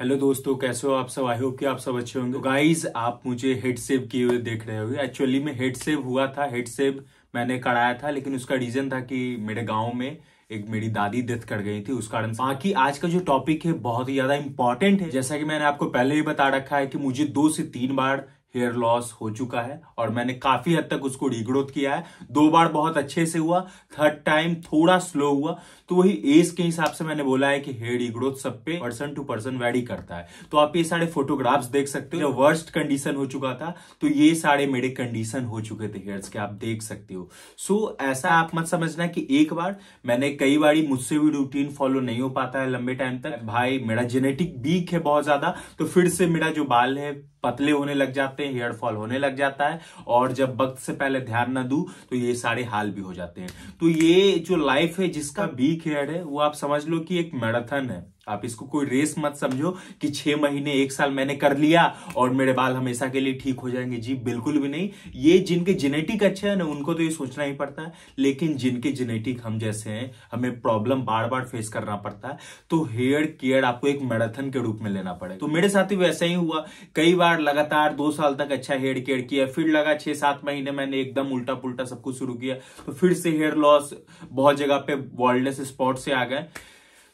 hello दोस्तों कैसे हो आप सब आई होप कि आप सब अच्छे होंगे तो आप मुझे हेड सेव किए हुए देख रहे हो एक्चुअली में हेड सेव हुआ था हेड सेव मैंने कराया था लेकिन उसका रीजन था कि मेरे गांव में एक मेरी दादी डेथ कर गई थी उस कारण बाकी आज का जो टॉपिक है बहुत ही ज्यादा इंपॉर्टेंट है जैसा कि मैंने आपको पहले ही बता रखा है कि मुझे दो से तीन बार हेयर लॉस हो चुका है और मैंने काफी हद तक उसको रिग्रोथ किया है दो बार बहुत अच्छे से हुआ थर्ड टाइम थोड़ा स्लो हुआ तो वही एज के हिसाब से मैंने बोला है कि हेयर रिग्रोथ सब पे पर्सन टू पर्सन वेरी करता है तो आप ये सारे फोटोग्राफ्स देख सकते हो वर्स्ट कंडीशन हो चुका था तो ये सारे मेरे कंडीशन हो चुके थे हेयर्स के आप देख सकते हो सो so, ऐसा आप मत समझना कि एक बार मैंने कई बार मुझसे भी रूटीन फॉलो नहीं हो पाता है लंबे टाइम तक भाई मेरा जेनेटिक वीक है बहुत ज्यादा तो फिर से मेरा जो बाल है पतले होने लग जाते हैं हेयर फॉल होने लग जाता है और जब वक्त से पहले ध्यान ना दू तो ये सारे हाल भी हो जाते हैं तो ये जो लाइफ है जिसका बीक हेयर है वो आप समझ लो कि एक मैराथन है आप इसको कोई रेस मत समझो कि छह महीने एक साल मैंने कर लिया और मेरे बाल हमेशा के लिए ठीक हो जाएंगे जी बिल्कुल भी नहीं ये जिनके जेनेटिक अच्छे हैं ना उनको तो ये सोचना ही पड़ता है लेकिन जिनके जेनेटिक हम जैसे हैं हमें प्रॉब्लम बार बार फेस करना पड़ता है तो हेयर केयर आपको एक मैराथन के रूप में लेना पड़े तो मेरे साथ ही वैसा ही हुआ कई बार लगातार दो साल तक अच्छा हेयर केयर किया फिर लगा छह सात महीने मैंने एकदम उल्टा पुलटा सब कुछ शुरू किया तो फिर से हेयर लॉस बहुत जगह पे वॉल्डनेस स्पॉट से आ गए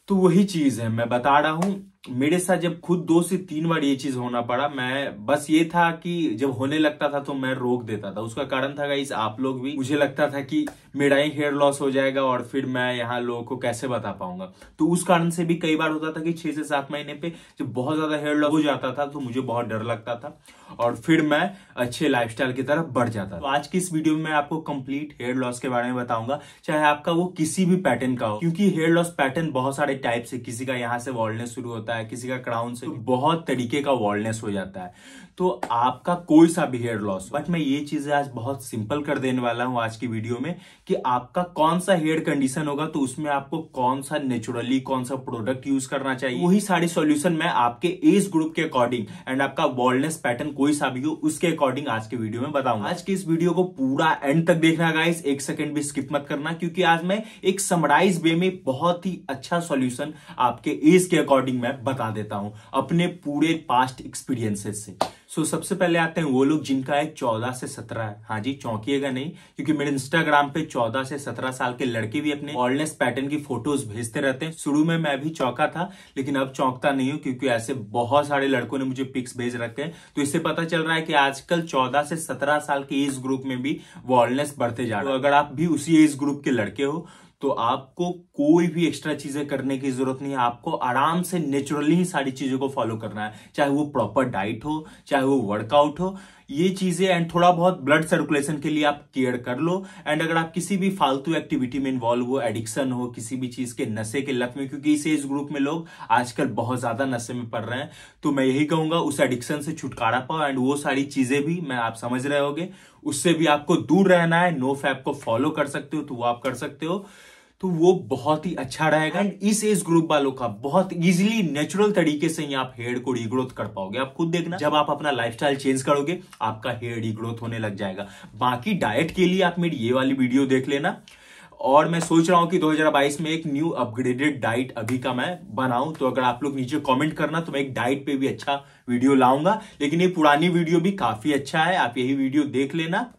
तो वही चीज है मैं बता रहा हूं मेरे साथ जब खुद दो से तीन बार ये चीज होना पड़ा मैं बस ये था कि जब होने लगता था तो मैं रोक देता था उसका कारण था इस आप लोग भी मुझे लगता था कि मेरा ही हेयर लॉस हो जाएगा और फिर मैं यहाँ लोगों को कैसे बता पाऊंगा तो उस कारण से भी कई बार होता था कि छह से सात महीने पे जब बहुत ज्यादा हेयर लॉस हो जाता था तो मुझे बहुत डर लगता था और फिर मैं अच्छे लाइफस्टाइल की तरफ बढ़ जाता तो आज की इस वीडियो में मैं आपको कंप्लीट हेयर लॉस के बारे में बताऊंगा चाहे आपका वो किसी भी पैटर्न का हो क्योंकि हेयर लॉस पैटर्न बहुत सारे टाइप से किसी का यहाँ से वॉलनेस शुरू होता है किसी का क्राउन से बहुत तरीके का वॉलनेस हो जाता है तो आपका कोई सा भी हेयर लॉस बट मैं ये चीजें आज बहुत सिंपल कर देने वाला हूं आज की वीडियो में कि आपका कौन सा हेयर कंडीशन होगा तो उसमें आपको कौन सा नेचुरली कौन सा प्रोडक्ट यूज करना चाहिए वही सारी सोल्यूशन मैं आपके एज ग्रुप के अकॉर्डिंग एंड आपका बॉल्डनेस पैटर्न कोई सा भी हो उसके अकॉर्डिंग आज के वीडियो में बताऊंगा आज की इस वीडियो को पूरा एंड तक देखना गाइस एक सेकेंड भी स्किप मत करना क्योंकि आज मैं एक समराइज वे में बहुत ही अच्छा सोल्यूशन आपके एज के अकॉर्डिंग मैं बता देता हूं अपने पूरे पास्ट एक्सपीरियंसेस से सो so, सबसे पहले आते हैं वो लोग जिनका है चौदह से सत्रह है हाँ जी चौंकिएगा नहीं क्योंकि मेरे इंस्टाग्राम पे चौदह से सत्रह साल के लड़के भी अपने ऑल्डनेस पैटर्न की फोटोज भेजते रहते हैं शुरू में मैं भी चौंका था लेकिन अब चौंकता नहीं हूँ क्योंकि ऐसे बहुत सारे लड़कों ने मुझे पिक्स भेज रखे हैं तो इससे पता चल रहा है कि आजकल चौदह से सत्रह साल के एज ग्रुप में भी वॉर्डनेस बढ़ते जा रहे हो तो अगर आप भी उसी एज ग्रुप के लड़के हो तो आपको कोई भी एक्स्ट्रा चीजें करने की जरूरत नहीं है आपको आराम से नेचुरली ही सारी चीजों को फॉलो करना है चाहे वो प्रॉपर डाइट हो चाहे वो वर्कआउट हो ये चीजें एंड थोड़ा बहुत ब्लड सर्कुलेशन के लिए आप केयर कर लो एंड अगर आप किसी भी फालतू एक्टिविटी में इन्वॉल्व हो एडिक्शन हो किसी भी चीज के नशे के लत में क्योंकि इस एज ग्रुप में लोग आजकल बहुत ज्यादा नशे में पड़ रहे हैं तो मैं यही कहूंगा उस एडिक्शन से छुटकारा पाओ एंड वो सारी चीजें भी मैं आप समझ रहे होगे उससे भी आपको दूर रहना है नो फैप को फॉलो कर सकते हो तो वो आप कर सकते हो तो वो बहुत ही अच्छा रहेगा एंड इस एज ग्रुप वालों का बहुत इजीली नेचुरल तरीके से ही आप हेयर को रीग्रोथ कर पाओगे आप खुद देखना जब आप अपना लाइफस्टाइल चेंज करोगे आपका हेयर रीग्रोथ होने लग जाएगा बाकी डाइट के लिए आप मेरी ये वाली वीडियो देख लेना और मैं सोच रहा हूं कि 2022 में एक न्यू अपग्रेडेड डाइट अभी का मैं बनाऊं तो अगर आप लोग नीचे कमेंट करना तो मैं एक डाइट पे भी अच्छा वीडियो लाऊंगा लेकिन ये पुरानी वीडियो भी काफी अच्छा है आप यही वीडियो देख लेना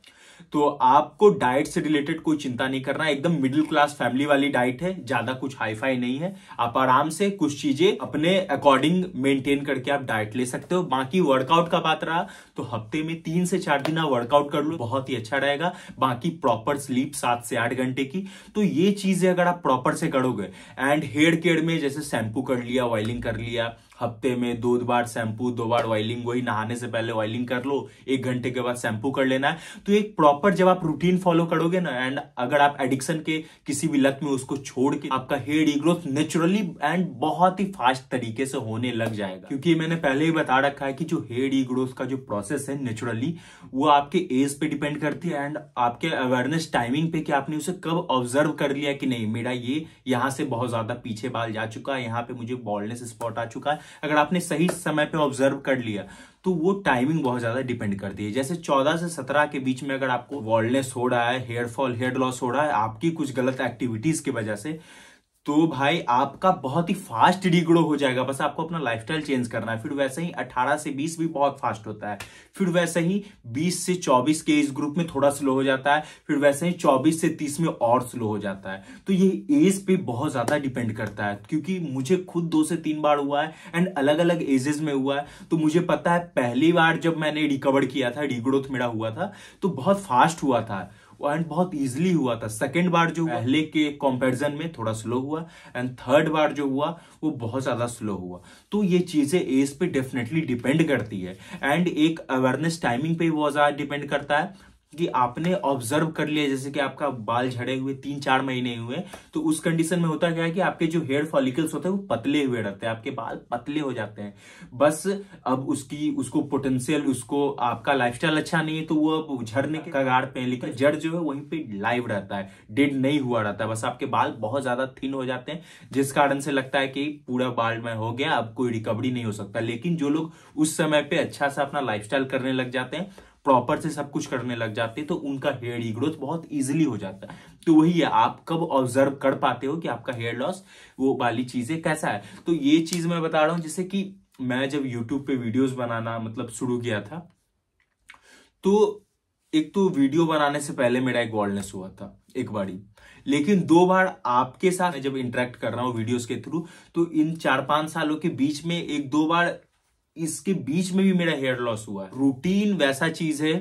तो आपको डाइट से रिलेटेड कोई चिंता नहीं करना एकदम मिडिल क्लास फैमिली वाली डाइट है ज्यादा कुछ हाईफाई नहीं है आप आराम से कुछ चीजें अपने अकॉर्डिंग मेंटेन करके आप डाइट ले सकते हो बाकी वर्कआउट का बात रहा तो हफ्ते में तीन से चार दिन आप वर्कआउट कर लो बहुत ही अच्छा रहेगा बाकी प्रॉपर स्लीप सात से आठ घंटे की तो ये चीजें अगर आप प्रॉपर से करोगे एंड हेयर केयर में जैसे शैम्पू कर लिया ऑयलिंग कर लिया हफ्ते में दो बार शैम्पू दो बार ऑयलिंग वही नहाने से पहले ऑयलिंग कर लो एक घंटे के बाद शैम्पू कर लेना है तो एक प्रॉपर जब आप रूटीन फॉलो करोगे ना एंड अगर आप एडिक्शन के किसी भी लत में उसको छोड़ के आपका हेयर ग्रोथ नेचुरली एंड बहुत ही फास्ट तरीके से होने लग जाएगा क्योंकि मैंने पहले ही बता रखा है कि जो हेयर ग्रोथ का जो प्रोसेस है नेचुरली वो आपके एज पे डिपेंड करती है एंड आपके अवेयरनेस टाइमिंग पे कि आपने उसे कब ऑब्जर्व कर लिया कि नहीं मेरा ये यहाँ से बहुत ज्यादा पीछे बाल जा चुका है यहाँ पे मुझे बॉलनेस स्पॉट आ चुका है अगर आपने सही समय पे ऑब्जर्व कर लिया तो वो टाइमिंग बहुत ज़्यादा डिपेंड करती है जैसे 14 से 17 के बीच में अगर आपको वॉलनेस हो रहा है हेयर फॉल हेयर लॉस हो रहा है आपकी कुछ गलत एक्टिविटीज़ की वजह से तो भाई आपका बहुत ही फास्ट डिग्रो हो जाएगा बस आपको अपना लाइफस्टाइल चेंज करना है फिर वैसे ही 18 से 20 भी बहुत फास्ट होता है फिर वैसे ही 20 से 24 के एज ग्रुप में थोड़ा स्लो हो जाता है फिर वैसे ही 24 से 30 में और स्लो हो जाता है तो ये एज पे बहुत ज्यादा डिपेंड करता है क्योंकि मुझे खुद दो से तीन बार हुआ है एंड अलग अलग एजेस में हुआ है तो मुझे पता है पहली बार जब मैंने रिकवर किया था रिग्रोथ मेरा हुआ था तो बहुत फास्ट हुआ था एंड बहुत ईजिली हुआ था सेकेंड बार जो पहले के कंपैरिजन में थोड़ा स्लो हुआ एंड थर्ड बार जो हुआ वो बहुत ज़्यादा स्लो हुआ तो ये चीज़ें एज पे डेफिनेटली डिपेंड करती है एंड एक अवेयरनेस टाइमिंग पे वो ज़्यादा डिपेंड करता है कि आपने ऑब्जर्व कर लिया जैसे कि आपका बाल झड़े हुए तीन चार महीने हुए तो उस कंडीशन में होता क्या है कि आपके जो हेयर फॉलिकल्स होते हैं वो पतले हुए रहते हैं आपके बाल पतले हो जाते हैं बस अब उसकी उसको पोटेंशियल उसको आपका लाइफस्टाइल अच्छा नहीं है तो वो अब झड़ने के कगार पे है लेकिन जड़ जो है वहीं पर लाइव रहता है डेड नहीं हुआ रहता बस आपके बाल बहुत ज्यादा थिन हो जाते हैं जिस कारण से लगता है कि पूरा बाल में हो गया अब कोई रिकवरी नहीं हो सकता लेकिन जो लोग उस समय पर अच्छा सा अपना लाइफ करने लग जाते हैं प्रॉपर से सब कुछ करने लग जाते तो उनका हेयर रीग्रोथ बहुत ईजिली हो जाता है तो वही है आप कब ऑब्जर्व कर पाते हो कि आपका हेयर लॉस वो वाली चीजें कैसा है तो ये चीज मैं बता रहा हूं जैसे कि मैं जब यूट्यूब पे वीडियोस बनाना मतलब शुरू किया था तो एक तो वीडियो बनाने से पहले मेरा एक वॉलनेस हुआ था एक बारी लेकिन दो बार आपके साथ जब इंटरेक्ट कर रहा हूँ वीडियोस के थ्रू तो इन चार पांच सालों के बीच में एक दो बार इसके बीच में भी मेरा हेयर लॉस हुआ है रूटीन वैसा चीज है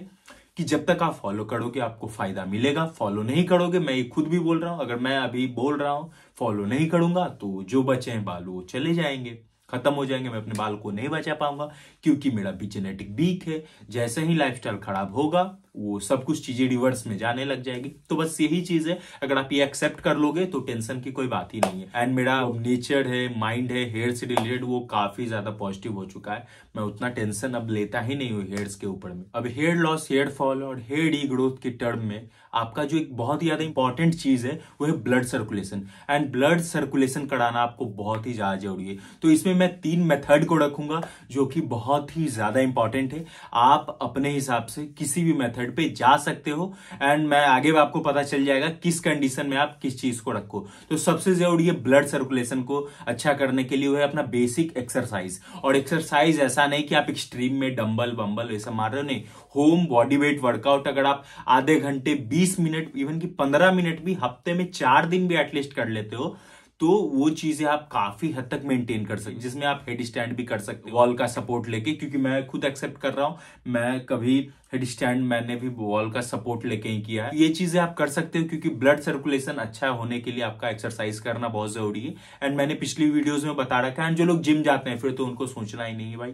कि जब तक आप फॉलो करोगे आपको फायदा मिलेगा फॉलो नहीं करोगे मैं ये खुद भी बोल रहा हूं अगर मैं अभी बोल रहा हूं फॉलो नहीं करूंगा तो जो बचे हैं बालू वो चले जाएंगे खत्म हो जाएंगे मैं अपने बाल को नहीं बचा पाऊंगा क्योंकि मेरा भी जेनेटिक वीक है जैसे ही लाइफस्टाइल खराब होगा वो सब कुछ चीजें रिवर्स में जाने लग जाएगी तो बस यही चीज है अगर आप ये एक्सेप्ट कर लोगे तो टेंशन की कोई बात ही नहीं है एंड मेरा नेचर है माइंड है हेयर से रिलेटेड वो काफी ज्यादा पॉजिटिव हो चुका है मैं उतना टेंशन अब लेता ही नहीं हूँ हेयर्स के ऊपर में अब हेयर लॉस हेयर फॉल और हेयर डी ग्रोथ के टर्म में आपका जो एक बहुत ही ज़्यादा इंपॉर्टेंट चीज़ है वो है blood circulation and blood circulation कराना आपको बहुत ही ज़्यादा जरूरी है तो इसमें मैं तीन मेथड को रखूंगा जो कि बहुत ही ज़्यादा इंपॉर्टेंट है आप अपने हिसाब से किसी भी मेथड पे जा सकते हो एंड मैं आगे आपको पता चल जाएगा किस कंडीशन में आप किस चीज़ को रखो तो सबसे जरूरी है ब्लड सर्कुलेशन को अच्छा करने के लिए वो है अपना बेसिक एक्सरसाइज और एक्सरसाइज ऐसा नहीं कि आप एक्सट्रीम में डम्बल बम्बल ऐसा मार रहे हो नहीं होम बॉडी वेट वर्कआउट अगर आप आधे घंटे 20 मिनट इवन कि 15 मिनट भी हफ्ते में चार दिन भी एटलीस्ट कर लेते हो तो वो चीजें आप काफी हद तक मेंटेन कर सकते जिसमें आप हेड स्टैंड भी कर सकते वॉल का सपोर्ट लेके क्योंकि मैं खुद एक्सेप्ट कर रहा हूं मैं कभी हेड स्टैंड मैंने भी वॉल का सपोर्ट लेके ही किया है ये चीजें आप कर सकते हो क्योंकि ब्लड सर्कुलेशन अच्छा होने के लिए आपका एक्सरसाइज करना बहुत जरूरी है एंड मैंने पिछली वीडियोज में बता रखा है एंड जो लोग जिम जाते हैं फिर तो उनको सोचना ही नहीं है भाई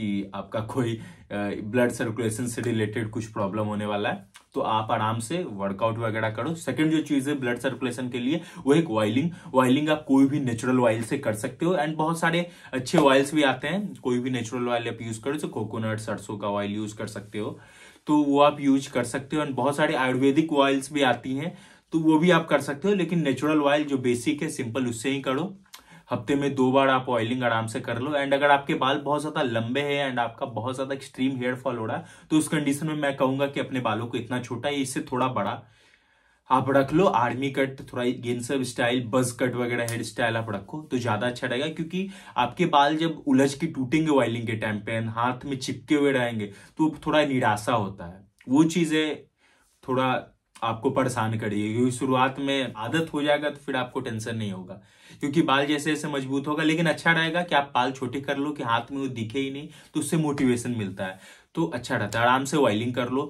कि आपका कोई ब्लड सर्कुलेशन से रिलेटेड कुछ प्रॉब्लम होने वाला है तो आप आराम से वर्कआउट वगैरह करो सेकंड जो चीज है ब्लड सर्कुलेशन के लिए वो एक वाइलिंग वाइलिंग आप कोई भी नेचुरल ऑयल से कर सकते हो एंड बहुत सारे अच्छे ऑयल्स भी आते हैं कोई भी नेचुरल ऑयल आप यूज करो जो कोकोनट सरसों का ऑयल यूज कर सकते हो तो वो आप यूज कर सकते हो एंड बहुत सारे आयुर्वेदिक ऑयल्स भी आती हैं तो वो भी आप कर सकते हो लेकिन नेचुरल ऑयल जो बेसिक है सिंपल उससे ही करो हफ्ते में दो बार आप ऑयलिंग आराम से कर लो एंड अगर आपके बाल बहुत ज्यादा लंबे हैं एंड आपका बहुत ज्यादा एक्सट्रीम हेयर फॉल हो रहा है तो उस कंडीशन में मैं कहूंगा कि अपने बालों को इतना छोटा है इससे थोड़ा बड़ा आप रख लो आर्मी कट थोड़ा गेंसर स्टाइल बज कट वगैरह हेयर स्टाइल आप रखो तो ज्यादा अच्छा रहेगा क्योंकि आपके बाल जब उलझ के टूटेंगे ऑयलिंग के टाइम पे हाथ में चिपके हुए रहेंगे तो थोड़ा निराशा होता है वो चीजें थोड़ा आपको परेशान करेगी क्योंकि शुरुआत में आदत हो जाएगा तो फिर आपको टेंशन नहीं होगा क्योंकि बाल जैसे जैसे मजबूत होगा लेकिन अच्छा रहेगा कि आप बाल छोटे कर लो कि हाथ में वो दिखे ही नहीं तो उससे मोटिवेशन मिलता है तो अच्छा रहता है आराम से वाइलिंग कर लो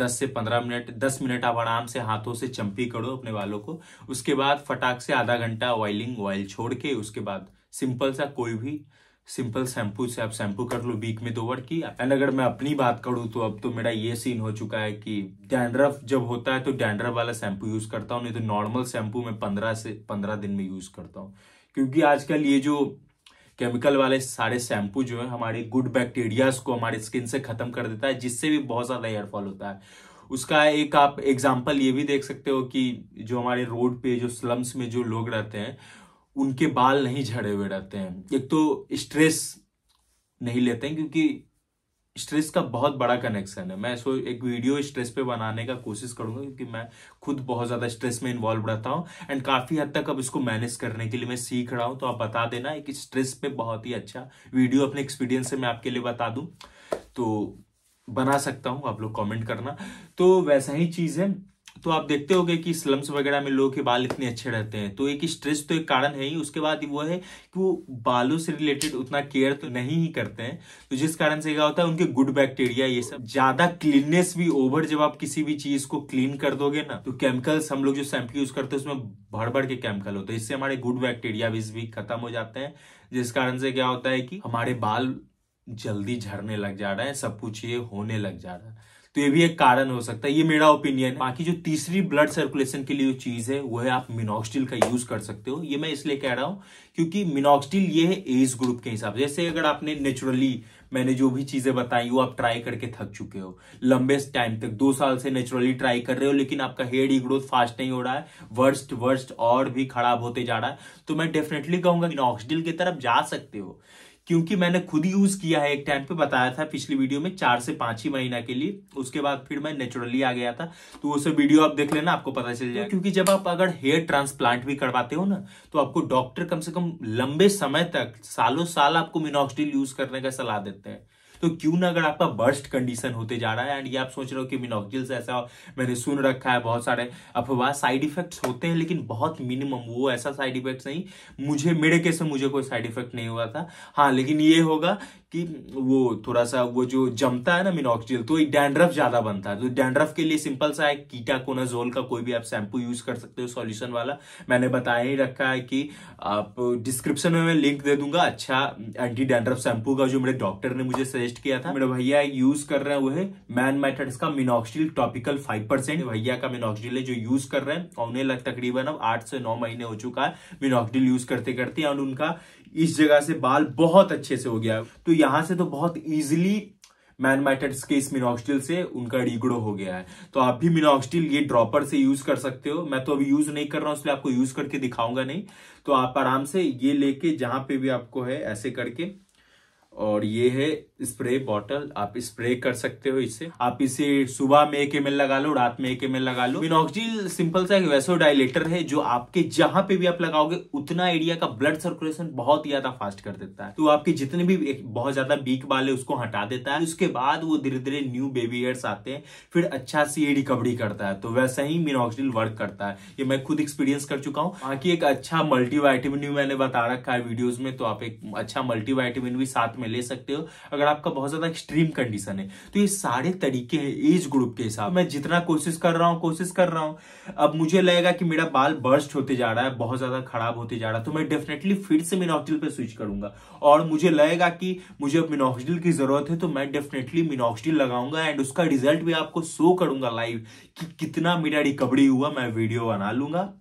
10 से 15 मिनट 10 मिनट आप आराम से हाथों से चंपी करो अपने बालों को उसके बाद फटाक से आधा घंटा वाइलिंग वाइल छोड़ के उसके बाद सिंपल सा कोई भी सिंपल शैम्पू से आप शैम्पू कर लो वीक में दो बार की एंड अगर मैं अपनी बात करूँ तो अब तो मेरा ये सीन हो चुका है कि डैंड्रफ जब होता है तो डैंड्रफ वाला शैम्पू यूज करता हूँ नहीं तो नॉर्मल शैम्पू मैं पंद्रह से पंद्रह दिन में यूज करता हूँ क्योंकि आजकल ये जो केमिकल वाले सारे शैम्पू जो है हमारे गुड बैक्टीरियाज को हमारे स्किन से खत्म कर देता है जिससे भी बहुत ज्यादा हेयरफॉल होता है उसका एक आप एग्जाम्पल ये भी देख सकते हो कि जो हमारे रोड पे जो स्लम्स में जो लोग रहते हैं उनके बाल नहीं झड़े हुए रहते हैं एक तो स्ट्रेस नहीं लेते हैं क्योंकि स्ट्रेस का बहुत बड़ा कनेक्शन है मैं सो एक वीडियो स्ट्रेस पे बनाने का कोशिश करूंगा क्योंकि मैं खुद बहुत ज़्यादा स्ट्रेस में इन्वॉल्व रहता हूँ एंड काफ़ी हद तक अब इसको मैनेज करने के लिए मैं सीख रहा हूँ तो आप बता देना एक स्ट्रेस पे बहुत ही अच्छा वीडियो अपने एक्सपीरियंस से मैं आपके लिए बता दूँ तो बना सकता हूँ आप लोग कॉमेंट करना तो वैसा ही चीज़ है तो आप देखते होगे कि स्लम्स वगैरह में लोगों के बाल इतने अच्छे रहते हैं तो एक स्ट्रेस तो एक कारण है ही उसके बाद वो है कि वो बालों से रिलेटेड उतना केयर तो नहीं ही करते हैं तो जिस कारण से क्या होता है उनके गुड बैक्टीरिया ये सब ज्यादा क्लीननेस भी ओवर जब आप किसी भी चीज को क्लीन कर दोगे ना तो केमिकल्स हम लोग जो शैम्पू यूज करते हैं उसमें भर भर के केमिकल होते हैं इससे हमारे गुड बैक्टीरिया भी खत्म हो जाते हैं जिस कारण से क्या होता है कि हमारे बाल जल्दी झड़ने लग जा रहे हैं सब कुछ ये होने लग जा रहा है तो ये भी एक कारण हो सकता है ये मेरा ओपिनियन है बाकी जो तीसरी ब्लड सर्कुलेशन के लिए चीज है वो है आप मिनोक्सटिल का यूज कर सकते हो ये मैं इसलिए कह रहा हूं क्योंकि मिनोक्सटिल ये है एज ग्रुप के हिसाब से जैसे अगर आपने नेचुरली मैंने जो भी चीजें बताई वो आप ट्राई करके थक चुके हो लंबे टाइम तक दो साल से नेचुरली ट्राई कर रहे हो लेकिन आपका हेयर ही ग्रोथ फास्ट नहीं हो रहा है वर्स्ट वर्स्ट और भी खराब होते जा रहा है तो मैं डेफिनेटली कहूंगा कि नॉक्सडिल की तरफ जा सकते हो क्योंकि मैंने खुद यूज किया है एक टाइम पे बताया था पिछली वीडियो में चार से पांच ही महीना के लिए उसके बाद फिर मैं नेचुरली आ गया था तो वो सब वीडियो आप देख लेना आपको पता चल तो जाएगा क्योंकि जब आप अगर हेयर ट्रांसप्लांट भी करवाते हो ना तो आपको डॉक्टर कम से कम लंबे समय तक सालों साल आपको मिनोक्सडिल यूज करने का सलाह देते हैं तो क्यों ना अगर आपका बर्स्ट कंडीशन होते जा रहा है एंड ये आप सोच रहे हो कि मिनोक्जिल्स ऐसा मैंने सुन रखा है बहुत सारे अफवाह साइड इफेक्ट्स होते हैं लेकिन बहुत मिनिमम वो ऐसा साइड इफेक्ट्स नहीं मुझे मेरे केस में मुझे कोई साइड इफेक्ट नहीं हुआ था हाँ लेकिन ये होगा कि वो थोड़ा सा वो जो जमता है ना मिनोक्सिल तो एक डैंड्रफ ज्यादा बनता है तो डैंड्रफ के लिए सिंपल सा है कीटाकोनाजोल का कोई भी आप शैम्पू यूज कर सकते हो सॉल्यूशन वाला मैंने बताया ही रखा है कि आप डिस्क्रिप्शन में मैं लिंक दे दूंगा अच्छा एंटी डैंड्रफ शैम्पू का जो मेरे डॉक्टर ने मुझे सजेस्ट किया था मेरे भैया यूज कर रहे हैं वो है मैन मेथड का मिनोक्सिल टॉपिकल फाइव परसेंट भैया का मिनोक्सिडिल है जो यूज कर रहे हैं और उन्हें तकरीबन अब आठ से नौ महीने हो चुका है मिनोक्सिडिल यूज करते करते और उनका इस जगह से बाल बहुत अच्छे से हो गया तो यहां से तो बहुत इजिली मैन मैटर्स के इस मिनोक्सटिल से उनका डीग्रो हो गया है तो आप भी मिनोक्सटिल ये ड्रॉपर से यूज कर सकते हो मैं तो अभी यूज नहीं कर रहा हूं इसलिए आपको यूज करके दिखाऊंगा नहीं तो आप आराम से ये लेके जहां पे भी आपको है ऐसे करके और ये है स्प्रे बॉटल आप स्प्रे कर सकते हो इसे आप इसे सुबह में एक एम लगा लो रात में एक एम लगा लो मिनोक्जिल सिंपल सा एक वैसो डायलेटर है जो आपके जहां पे भी आप लगाओगे उतना एरिया का ब्लड सर्कुलेशन बहुत ज्यादा फास्ट कर देता है तो आपके जितने भी बहुत ज्यादा बीक बाल है उसको हटा देता है उसके बाद वो धीरे धीरे न्यू बेबी एयर्स आते हैं फिर अच्छा सी रिकवरी करता है तो वैसा ही मिनोक्जिल वर्क करता है ये मैं खुद एक्सपीरियंस कर चुका हूँ बाकी हाँ एक अच्छा मल्टीवाइटामिन मैंने बता रखा है वीडियोज में तो आप एक अच्छा मल्टीवाइटामिन भी साथ में ले सकते हो अगर अगर आपका बहुत ज्यादा एक्सट्रीम कंडीशन है तो ये सारे तरीके हैं एज ग्रुप के हिसाब मैं जितना कोशिश कर रहा हूँ कोशिश कर रहा हूँ अब मुझे लगेगा कि मेरा बाल बर्स्ट होते जा रहा है बहुत ज्यादा खराब होते जा रहा है तो मैं डेफिनेटली फिर से मिनोक्सिल पे स्विच करूंगा और मुझे लगेगा कि मुझे अब मिनोक्सिल की जरूरत है तो मैं डेफिनेटली मिनोक्सिल लगाऊंगा एंड उसका रिजल्ट भी आपको शो करूंगा लाइव कि कितना मेरा रिकवरी हुआ मैं वीडियो बना लूंगा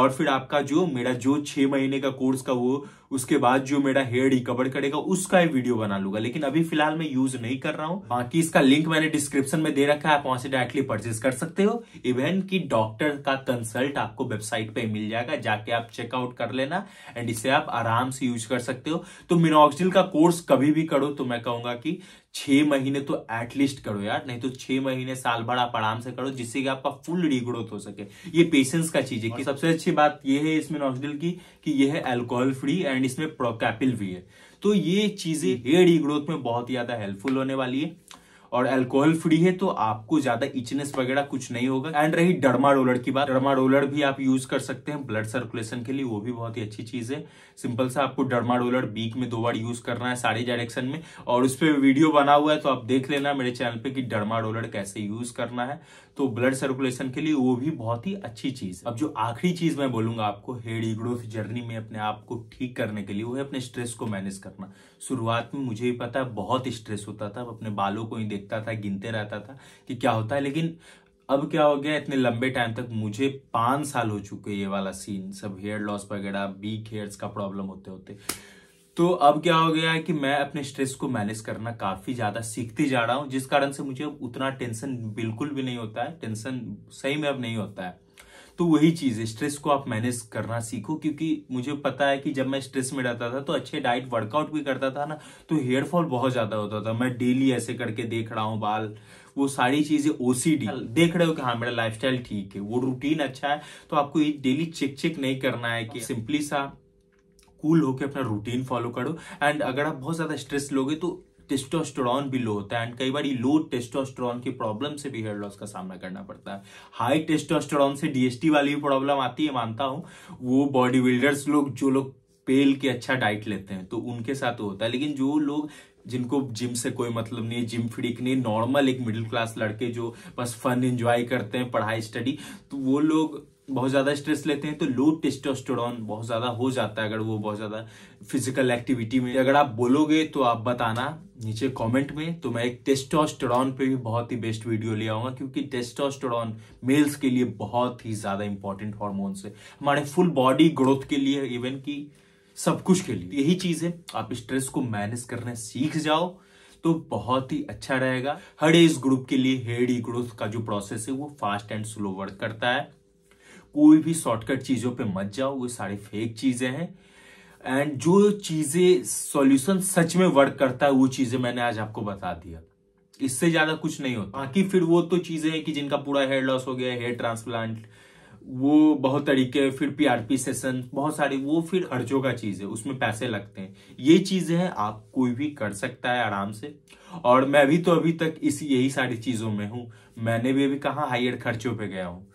और फिर आपका जो मेरा जो छह महीने का कोर्स का वो उसके बाद जो मेरा हेयर रिकवर करेगा उसका वीडियो बना लूंगा लेकिन अभी फिलहाल मैं यूज नहीं कर रहा हूँ बाकी इसका लिंक मैंने डिस्क्रिप्शन में दे रखा है आप वहां से डायरेक्टली परचेज कर सकते हो इवन की डॉक्टर का कंसल्ट आपको वेबसाइट पे मिल जाएगा जाके आप चेकआउट कर लेना एंड इसे आप आराम से यूज कर सकते हो तो मिनोक्सिल का कोर्स कभी भी करो तो मैं कहूंगा कि छह महीने तो एटलीस्ट करो यार नहीं तो छह महीने साल भर आप आराम से करो जिससे कि आपका फुल रीग्रोथ हो सके ये पेशेंस का चीज है कि सबसे अच्छी बात यह है इसमें नॉक्सिल की कि यह है एल्कोहल फ्री एंड एंड इसमें प्रोकैपिल भी है तो ये चीजें हेयर डी ग्रोथ में बहुत ज्यादा हेल्पफुल होने वाली है और एल्कोहल फ्री है तो आपको ज्यादा इचनेस वगैरह कुछ नहीं होगा एंड रही डरमा रोलर की बात डरमा रोलर भी आप यूज कर सकते हैं ब्लड सर्कुलेशन के लिए वो भी बहुत ही अच्छी चीज है सिंपल सा आपको डरमा रोलर बीक में दो बार यूज करना है सारे डायरेक्शन में और उस पर वीडियो बना हुआ है तो आप देख लेना मेरे चैनल पे कि डरमा रोलर कैसे यूज करना है तो ब्लड सर्कुलेशन के लिए वो भी बहुत ही अच्छी चीज अब जो आखिरी चीज मैं बोलूंगा आपको हेड ग्रोथ जर्नी में अपने आप को ठीक करने के लिए वो है अपने स्ट्रेस को मैनेज करना शुरुआत में मुझे भी पता बहुत स्ट्रेस होता था अपने बालों को ही देखता था गिनते रहता था कि क्या होता है लेकिन अब क्या हो गया इतने लंबे टाइम तक मुझे पाँच साल हो चुके ये वाला सीन सब हेयर लॉस वगैरह बीक हेयर्स का प्रॉब्लम होते होते तो अब क्या हो गया है कि मैं अपने स्ट्रेस को मैनेज करना काफी ज्यादा सीखते जा रहा हूँ जिस कारण से मुझे अब उतना टेंशन बिल्कुल भी नहीं होता है टेंशन सही में अब नहीं होता है तो वही चीज है स्ट्रेस को आप मैनेज करना सीखो क्योंकि मुझे पता है कि जब मैं स्ट्रेस में रहता था तो अच्छे डाइट वर्कआउट भी करता था ना तो हेयर फॉल बहुत ज्यादा होता था मैं डेली ऐसे करके देख रहा हूँ बाल वो सारी चीजें ओसीडी देख रहे हो कि हाँ मेरा लाइफस्टाइल ठीक है वो रूटीन अच्छा है तो आपको ये डेली चेक चेक नहीं करना है कि सिंपली सा कूल होकर अपना रूटीन फॉलो करो एंड अगर आप बहुत ज्यादा स्ट्रेस लोगे तो टेस्टोस्टेरॉन भी लो होता है एंड कई बार लो टेस्टोस्टेरॉन की प्रॉब्लम से भी हेयर लॉस का सामना करना पड़ता है हाई टेस्टोस्टेरॉन से डीएसटी वाली भी प्रॉब्लम आती है मानता हूँ वो बॉडी बिल्डर्स लोग जो लोग पेल के अच्छा डाइट लेते हैं तो उनके साथ होता है लेकिन जो लोग जिनको जिम से कोई मतलब नहीं है जिम फ्रीक नहीं नॉर्मल एक मिडिल क्लास लड़के जो बस फन एंजॉय करते हैं पढ़ाई स्टडी तो वो लोग बहुत ज़्यादा स्ट्रेस लेते हैं तो लो टेस्टोस्टेरॉन बहुत ज़्यादा हो जाता है अगर वो बहुत ज़्यादा फिजिकल एक्टिविटी में अगर आप बोलोगे तो आप बताना नीचे कमेंट में तो मैं एक टेस्टोस्टेरॉन पे भी बहुत ही बेस्ट वीडियो ले आऊंगा क्योंकि टेस्टोस्टेरॉन मेल्स के लिए बहुत ही ज़्यादा इंपॉर्टेंट हॉर्मोन्स है हमारे फुल बॉडी ग्रोथ के लिए इवन की सब कुछ के लिए यही चीज़ है आप स्ट्रेस को मैनेज करना सीख जाओ तो बहुत ही अच्छा रहेगा हर एज ग्रुप के लिए हेड ई ग्रोथ का जो प्रोसेस है वो फास्ट एंड स्लो वर्क करता है कोई भी शॉर्टकट चीजों पे मत जाओ वो सारी फेक चीजें हैं एंड जो चीजें सॉल्यूशन सच में वर्क करता है वो चीजें मैंने आज आपको बता दिया इससे ज्यादा कुछ नहीं होता बाकी फिर वो तो चीजें हैं कि जिनका पूरा हेयर लॉस हो गया हेयर ट्रांसप्लांट वो बहुत तरीके फिर पीआरपी सेशन बहुत सारे वो फिर खर्चों का चीज है उसमें पैसे लगते हैं ये चीजें हैं आप कोई भी कर सकता है आराम से और मैं भी तो अभी तक इस यही सारी चीजों में हूं मैंने भी अभी कहा हाइयर खर्चों पे गया हूँ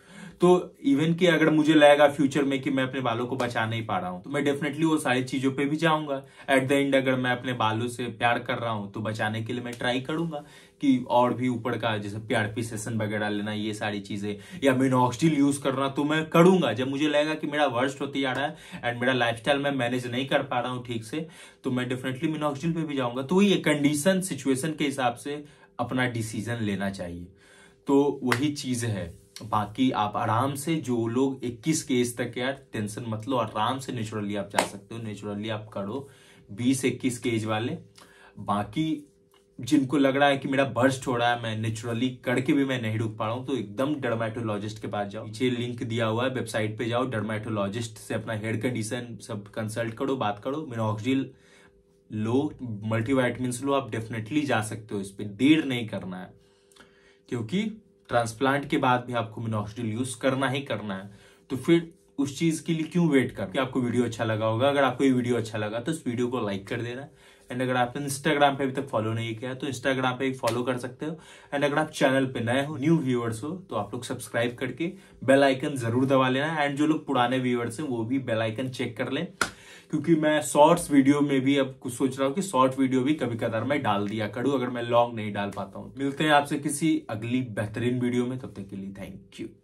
तो इवन कि अगर मुझे लगेगा फ्यूचर में कि मैं अपने बालों को बचा नहीं पा रहा हूँ तो मैं डेफिनेटली वो सारी चीजों पे भी जाऊंगा एट द एंड अगर मैं अपने बालों से प्यार कर रहा हूँ तो बचाने के लिए मैं ट्राई करूंगा कि और भी ऊपर का जैसे पीआरपी सेशन वगैरह लेना ये सारी चीजें या मिनोक्सिल यूज करना तो मैं करूंगा जब मुझे लगेगा कि मेरा वर्स्ट होती जा रहा है एंड मेरा लाइफ मैं मैनेज नहीं कर पा रहा हूँ ठीक से तो मैं डेफिनेटली मिनोक्सिल पे भी जाऊंगा तो ये कंडीशन सिचुएशन के हिसाब से अपना डिसीजन लेना चाहिए तो वही चीज है बाकी आप आराम से जो लोग 21 के एज तक यार टेंशन मत लो आराम से नेचुरली आप जा सकते हो नेचुरली आप करो 20 21 के एज वाले बाकी जिनको लग रहा है कि मेरा बर्स्ट हो रहा है मैं नेचुरली करके भी मैं नहीं रुक पा रहा हूँ तो एकदम डर्माटोलॉजिस्ट के पास जाओ नीचे लिंक दिया हुआ है वेबसाइट पे जाओ डर्माटोलॉजिस्ट से अपना हेयर कंडीशन सब कंसल्ट करो बात करो मिनोक्सिल लो मल्टीवाइटमिन लो आप डेफिनेटली जा सकते हो इस पर देर नहीं करना है क्योंकि ट्रांसप्लांट के बाद भी आपको मिनोक्सिडिल यूज करना ही करना है तो फिर उस चीज के लिए क्यों वेट कर आपको वीडियो अच्छा लगा होगा अगर आपको ये वीडियो अच्छा लगा तो इस वीडियो को लाइक कर देना एंड अगर आप इंस्टाग्राम पे अभी तक फॉलो नहीं किया तो इंस्टाग्राम पे फॉलो कर सकते हो एंड अगर आप चैनल पे नए हो न्यू व्यूअर्स हो तो आप लोग सब्सक्राइब करके बेल आइकन जरूर दबा लेना एंड जो लोग पुराने व्यूअर्स हैं वो भी बेल आइकन चेक कर लें क्योंकि मैं शॉर्ट्स वीडियो में भी अब कुछ सोच रहा हूँ कि शॉर्ट वीडियो भी कभी कदार मैं डाल दिया करूँ अगर मैं लॉन्ग नहीं डाल पाता हूँ मिलते हैं आपसे किसी अगली बेहतरीन वीडियो में तब तक के लिए थैंक यू